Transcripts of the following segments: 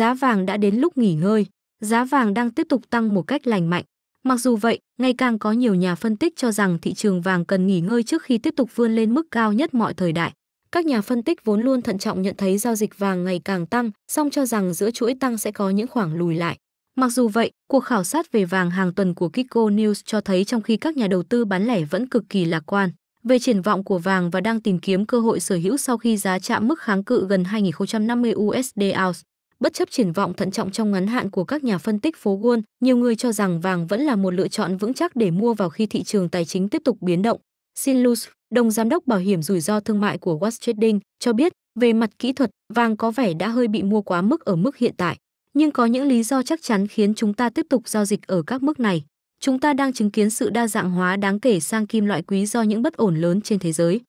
giá vàng đã đến lúc nghỉ ngơi, giá vàng đang tiếp tục tăng một cách lành mạnh. Mặc dù vậy, ngày càng có nhiều nhà phân tích cho rằng thị trường vàng cần nghỉ ngơi trước khi tiếp tục vươn lên mức cao nhất mọi thời đại. Các nhà phân tích vốn luôn thận trọng nhận thấy giao dịch vàng ngày càng tăng, song cho rằng giữa chuỗi tăng sẽ có những khoảng lùi lại. Mặc dù vậy, cuộc khảo sát về vàng hàng tuần của Kiko News cho thấy trong khi các nhà đầu tư bán lẻ vẫn cực kỳ lạc quan về triển vọng của vàng và đang tìm kiếm cơ hội sở hữu sau khi giá chạm mức kháng cự gần 2050 USD ounce. Bất chấp triển vọng thận trọng trong ngắn hạn của các nhà phân tích phố Wall, nhiều người cho rằng vàng vẫn là một lựa chọn vững chắc để mua vào khi thị trường tài chính tiếp tục biến động. Sin Luz, đồng giám đốc bảo hiểm rủi ro thương mại của Wall Trading, cho biết về mặt kỹ thuật, vàng có vẻ đã hơi bị mua quá mức ở mức hiện tại, nhưng có những lý do chắc chắn khiến chúng ta tiếp tục giao dịch ở các mức này. Chúng ta đang chứng kiến sự đa dạng hóa đáng kể sang kim loại quý do những bất ổn lớn trên thế giới.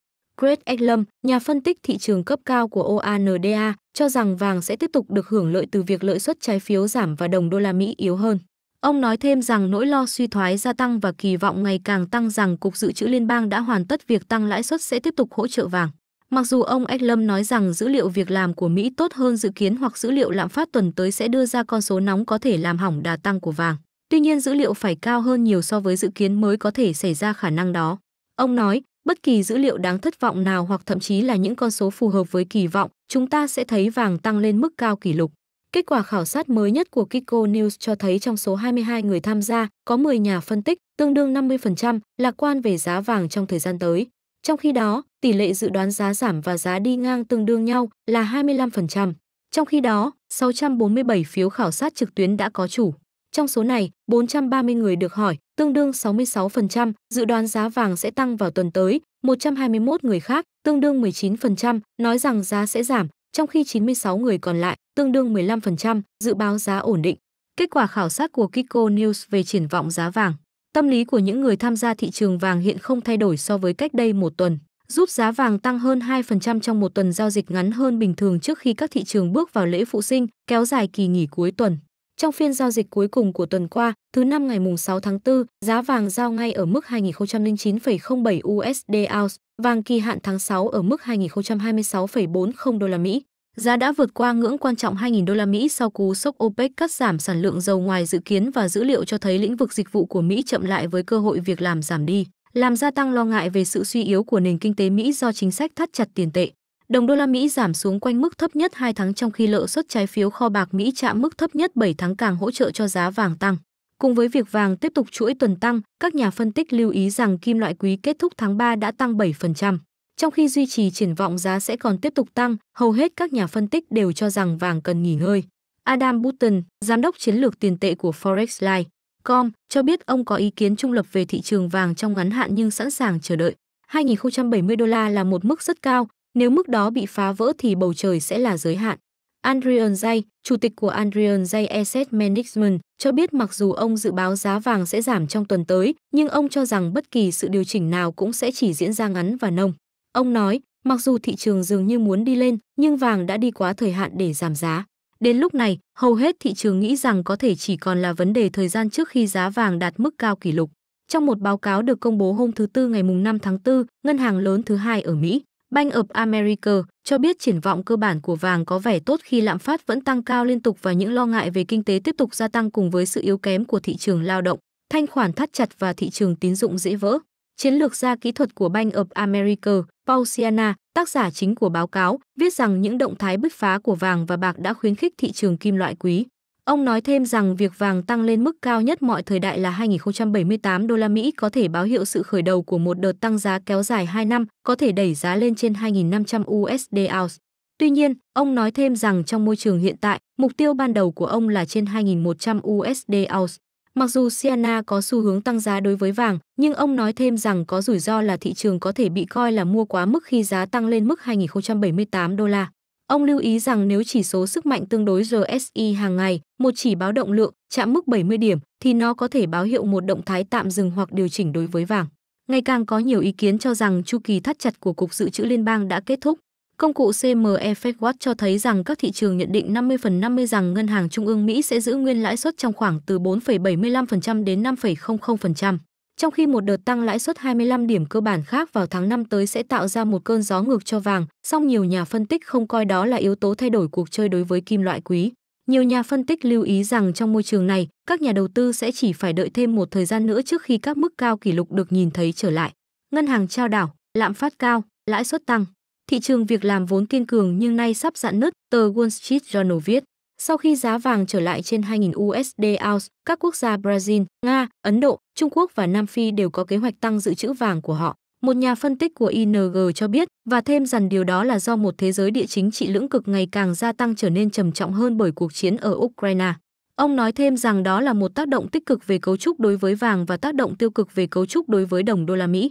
Craig Eklum, nhà phân tích thị trường cấp cao của OANDA, cho rằng vàng sẽ tiếp tục được hưởng lợi từ việc lợi suất trái phiếu giảm và đồng đô la Mỹ yếu hơn. Ông nói thêm rằng nỗi lo suy thoái gia tăng và kỳ vọng ngày càng tăng rằng Cục Dự trữ Liên bang đã hoàn tất việc tăng lãi suất sẽ tiếp tục hỗ trợ vàng. Mặc dù ông Eklum nói rằng dữ liệu việc làm của Mỹ tốt hơn dự kiến hoặc dữ liệu lạm phát tuần tới sẽ đưa ra con số nóng có thể làm hỏng đà tăng của vàng. Tuy nhiên dữ liệu phải cao hơn nhiều so với dự kiến mới có thể xảy ra khả năng đó. Ông nói, bất kỳ dữ liệu đáng thất vọng nào hoặc thậm chí là những con số phù hợp với kỳ vọng, chúng ta sẽ thấy vàng tăng lên mức cao kỷ lục. Kết quả khảo sát mới nhất của Kiko News cho thấy trong số 22 người tham gia, có 10 nhà phân tích, tương đương 50%, lạc quan về giá vàng trong thời gian tới. Trong khi đó, tỷ lệ dự đoán giá giảm và giá đi ngang tương đương nhau là 25%. Trong khi đó, 647 phiếu khảo sát trực tuyến đã có chủ. Trong số này, 430 người được hỏi, tương đương 66%, dự đoán giá vàng sẽ tăng vào tuần tới, 121 người khác, tương đương 19%, nói rằng giá sẽ giảm, trong khi 96 người còn lại, tương đương 15%, dự báo giá ổn định. Kết quả khảo sát của Kiko News về triển vọng giá vàng. Tâm lý của những người tham gia thị trường vàng hiện không thay đổi so với cách đây một tuần, giúp giá vàng tăng hơn 2% trong một tuần giao dịch ngắn hơn bình thường trước khi các thị trường bước vào lễ phụ sinh, kéo dài kỳ nghỉ cuối tuần. Trong phiên giao dịch cuối cùng của tuần qua, thứ năm ngày mùng 6 tháng 4, giá vàng giao ngay ở mức 2009,07 USD ounce, vàng kỳ hạn tháng 6 ở mức 2026,40 đô la Mỹ. Giá đã vượt qua ngưỡng quan trọng 2.000 đô la Mỹ sau cú sốc OPEC cắt giảm sản lượng dầu ngoài dự kiến và dữ liệu cho thấy lĩnh vực dịch vụ của Mỹ chậm lại với cơ hội việc làm giảm đi, làm gia tăng lo ngại về sự suy yếu của nền kinh tế Mỹ do chính sách thắt chặt tiền tệ. Đồng đô la Mỹ giảm xuống quanh mức thấp nhất 2 tháng trong khi lợi suất trái phiếu kho bạc Mỹ chạm mức thấp nhất 7 tháng càng hỗ trợ cho giá vàng tăng. Cùng với việc vàng tiếp tục chuỗi tuần tăng, các nhà phân tích lưu ý rằng kim loại quý kết thúc tháng 3 đã tăng 7%. Trong khi duy trì triển vọng giá sẽ còn tiếp tục tăng, hầu hết các nhà phân tích đều cho rằng vàng cần nghỉ ngơi. Adam Button, giám đốc chiến lược tiền tệ của forexline Com, cho biết ông có ý kiến trung lập về thị trường vàng trong ngắn hạn nhưng sẵn sàng chờ đợi. 2.070 đô la là một mức rất cao, nếu mức đó bị phá vỡ thì bầu trời sẽ là giới hạn. Adrian Jay, chủ tịch của Adrian Jay Asset Management, cho biết mặc dù ông dự báo giá vàng sẽ giảm trong tuần tới, nhưng ông cho rằng bất kỳ sự điều chỉnh nào cũng sẽ chỉ diễn ra ngắn và nông. Ông nói, mặc dù thị trường dường như muốn đi lên, nhưng vàng đã đi quá thời hạn để giảm giá. Đến lúc này, hầu hết thị trường nghĩ rằng có thể chỉ còn là vấn đề thời gian trước khi giá vàng đạt mức cao kỷ lục. Trong một báo cáo được công bố hôm thứ Tư ngày 5 tháng 4, ngân hàng lớn thứ hai ở Mỹ, Bank of America cho biết triển vọng cơ bản của vàng có vẻ tốt khi lạm phát vẫn tăng cao liên tục và những lo ngại về kinh tế tiếp tục gia tăng cùng với sự yếu kém của thị trường lao động, thanh khoản thắt chặt và thị trường tín dụng dễ vỡ. Chiến lược gia kỹ thuật của Bank of America, Paul Siana, tác giả chính của báo cáo, viết rằng những động thái bứt phá của vàng và bạc đã khuyến khích thị trường kim loại quý. Ông nói thêm rằng việc vàng tăng lên mức cao nhất mọi thời đại là 2078 đô la Mỹ có thể báo hiệu sự khởi đầu của một đợt tăng giá kéo dài 2 năm, có thể đẩy giá lên trên 2.500 USD ounce. Tuy nhiên, ông nói thêm rằng trong môi trường hiện tại, mục tiêu ban đầu của ông là trên 2.100 USD ounce. Mặc dù Siena có xu hướng tăng giá đối với vàng, nhưng ông nói thêm rằng có rủi ro là thị trường có thể bị coi là mua quá mức khi giá tăng lên mức 2078 đô la. Ông lưu ý rằng nếu chỉ số sức mạnh tương đối RSI hàng ngày, một chỉ báo động lượng, chạm mức 70 điểm, thì nó có thể báo hiệu một động thái tạm dừng hoặc điều chỉnh đối với vàng. Ngày càng có nhiều ý kiến cho rằng chu kỳ thắt chặt của Cục Dự trữ Liên bang đã kết thúc. Công cụ CME Watch cho thấy rằng các thị trường nhận định 50 phần 50 rằng Ngân hàng Trung ương Mỹ sẽ giữ nguyên lãi suất trong khoảng từ 4,75% đến 5,00%. Trong khi một đợt tăng lãi suất 25 điểm cơ bản khác vào tháng 5 tới sẽ tạo ra một cơn gió ngược cho vàng, song nhiều nhà phân tích không coi đó là yếu tố thay đổi cuộc chơi đối với kim loại quý. Nhiều nhà phân tích lưu ý rằng trong môi trường này, các nhà đầu tư sẽ chỉ phải đợi thêm một thời gian nữa trước khi các mức cao kỷ lục được nhìn thấy trở lại. Ngân hàng trao đảo, lạm phát cao, lãi suất tăng. Thị trường việc làm vốn kiên cường nhưng nay sắp dạn nứt, tờ Wall Street Journal viết. Sau khi giá vàng trở lại trên 2.000 USD ounce, các quốc gia Brazil, Nga, Ấn Độ, Trung Quốc và Nam Phi đều có kế hoạch tăng dự trữ vàng của họ. Một nhà phân tích của ING cho biết, và thêm rằng điều đó là do một thế giới địa chính trị lưỡng cực ngày càng gia tăng trở nên trầm trọng hơn bởi cuộc chiến ở Ukraine. Ông nói thêm rằng đó là một tác động tích cực về cấu trúc đối với vàng và tác động tiêu cực về cấu trúc đối với đồng đô la Mỹ.